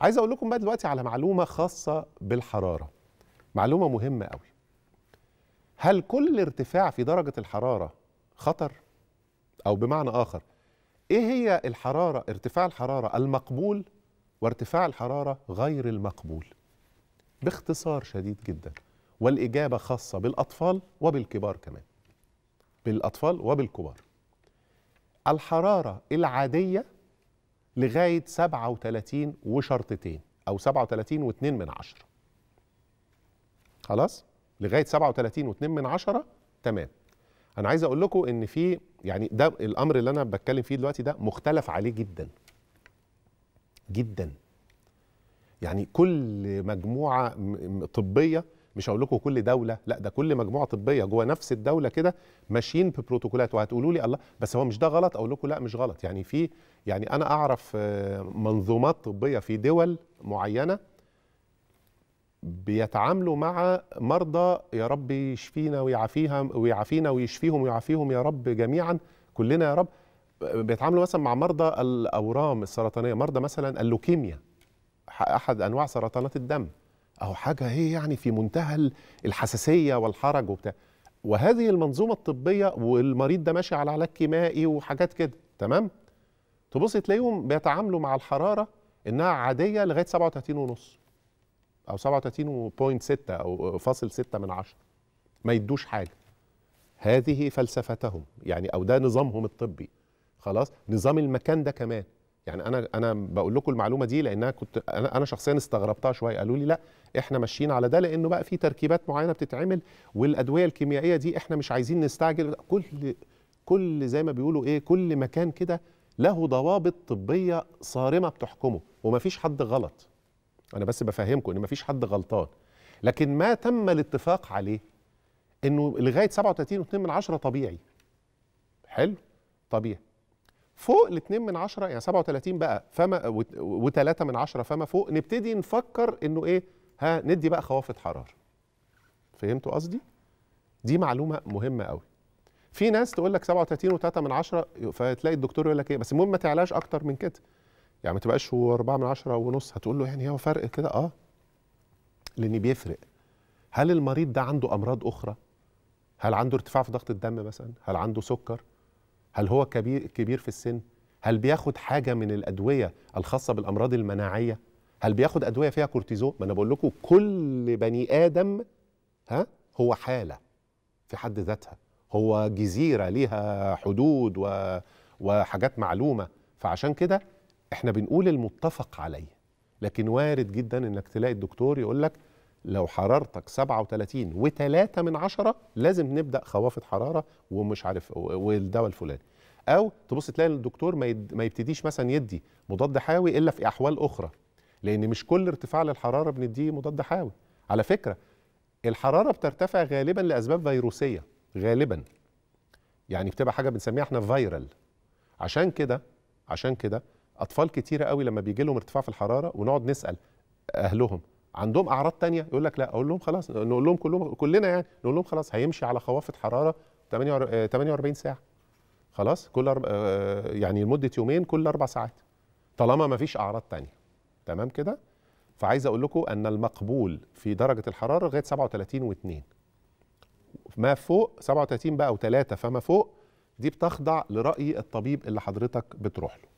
عايز اقول لكم بقى دلوقتي على معلومه خاصه بالحراره معلومه مهمه قوي هل كل ارتفاع في درجه الحراره خطر او بمعنى اخر ايه هي الحراره ارتفاع الحراره المقبول وارتفاع الحراره غير المقبول باختصار شديد جدا والاجابه خاصه بالاطفال وبالكبار كمان بالاطفال وبالكبار الحراره العاديه لغايه 37 وشرطتين او 37 واثنين من عشرة خلاص لغايه 37 واثنين من عشرة تمام انا عايز اقول لكم ان في يعني ده الامر اللي انا بتكلم فيه دلوقتي ده مختلف عليه جدا جدا يعني كل مجموعه طبيه مش هقول لكم كل دوله لا ده كل مجموعه طبيه جوه نفس الدوله كده ماشيين ببروتوكولات وهتقولوا لي الله بس هو مش ده غلط اقول لكم لا مش غلط يعني في يعني انا اعرف آه، منظومات طبيه في دول معينه بيتعاملوا مع مرضى يا رب يشفينا ويعافيها ويعافينا ويشفيهم ويعافيهم يا رب جميعا كلنا يا رب بيتعاملوا مثلا مع مرضى الاورام السرطانيه مرضى مثلا اللوكيميا احد انواع سرطانات الدم أو حاجة هي يعني في منتهى الحساسية والحرج وبتاع وهذه المنظومة الطبية والمريض ده ماشي على علاج كيمائي وحاجات كده تمام تبص تلاقيهم بيتعاملوا مع الحرارة إنها عادية لغاية 37 ونص أو 37.6 أو فاصل 6 من 10 ما يدوش حاجة هذه فلسفتهم يعني أو ده نظامهم الطبي خلاص نظام المكان ده كمان يعني انا انا بقول لكم المعلومه دي لانها كنت انا انا شخصيا استغربتها شويه قالوا لي لا احنا ماشيين على ده لانه بقى في تركيبات معينه بتتعمل والادويه الكيميائيه دي احنا مش عايزين نستعجل كل كل زي ما بيقولوا ايه كل مكان كده له ضوابط طبيه صارمه بتحكمه ومفيش حد غلط انا بس بفهمكم ان مفيش حد غلطان لكن ما تم الاتفاق عليه انه لغايه 37.2 طبيعي حلو طبيعي فوق ال 2 من 10 يعني 37 بقى فما و3 من 10 فما فوق نبتدي نفكر انه ايه ها ندي بقى خوافض حراره فهمتوا قصدي دي معلومه مهمه قوي في ناس تقول لك 37 و3 من 10 فتلاقي الدكتور يقول لك ايه بس المهم ما تعلاش اكتر من كده يعني ما تبقاش 4 من 10 ونص هتقول له يعني هو فرق كده اه لان بيفرق هل المريض ده عنده امراض اخرى هل عنده ارتفاع في ضغط الدم مثلا هل عنده سكر هل هو كبير, كبير في السن هل بياخد حاجه من الادويه الخاصه بالامراض المناعيه هل بياخد ادويه فيها كورتيزون ما انا بقول لكم كل بني ادم ها هو حاله في حد ذاتها هو جزيره ليها حدود و... وحاجات معلومه فعشان كده احنا بنقول المتفق عليه لكن وارد جدا انك تلاقي الدكتور يقول لك لو حرارتك 37 و3 من عشرة لازم نبدا خوافض حراره ومش عارف والدواء الفلاني او تبص تلاقي الدكتور ما, يد... ما يبتديش مثلا يدي مضاد حيوي الا في احوال اخرى لان مش كل ارتفاع للحراره بنديه مضاد حيوي على فكره الحراره بترتفع غالبا لاسباب فيروسيه غالبا يعني بتبقى حاجه بنسميها احنا فايرال عشان كده عشان كده اطفال كتيره قوي لما بيجي لهم ارتفاع في الحراره ونقعد نسال اهلهم عندهم اعراض تانية يقول لك لا اقول لهم خلاص نقول لهم كلهم كلنا يعني نقول لهم خلاص هيمشي على خوافض حراره 48 آه، ساعه خلاص كل أرب... آه، يعني لمده يومين كل اربع ساعات طالما ما فيش اعراض تانية تمام كده فعايز اقول لكم ان المقبول في درجه الحراره لغايه 37 و2 ما فوق 37 بقى و3 فما فوق دي بتخضع لراي الطبيب اللي حضرتك بتروح له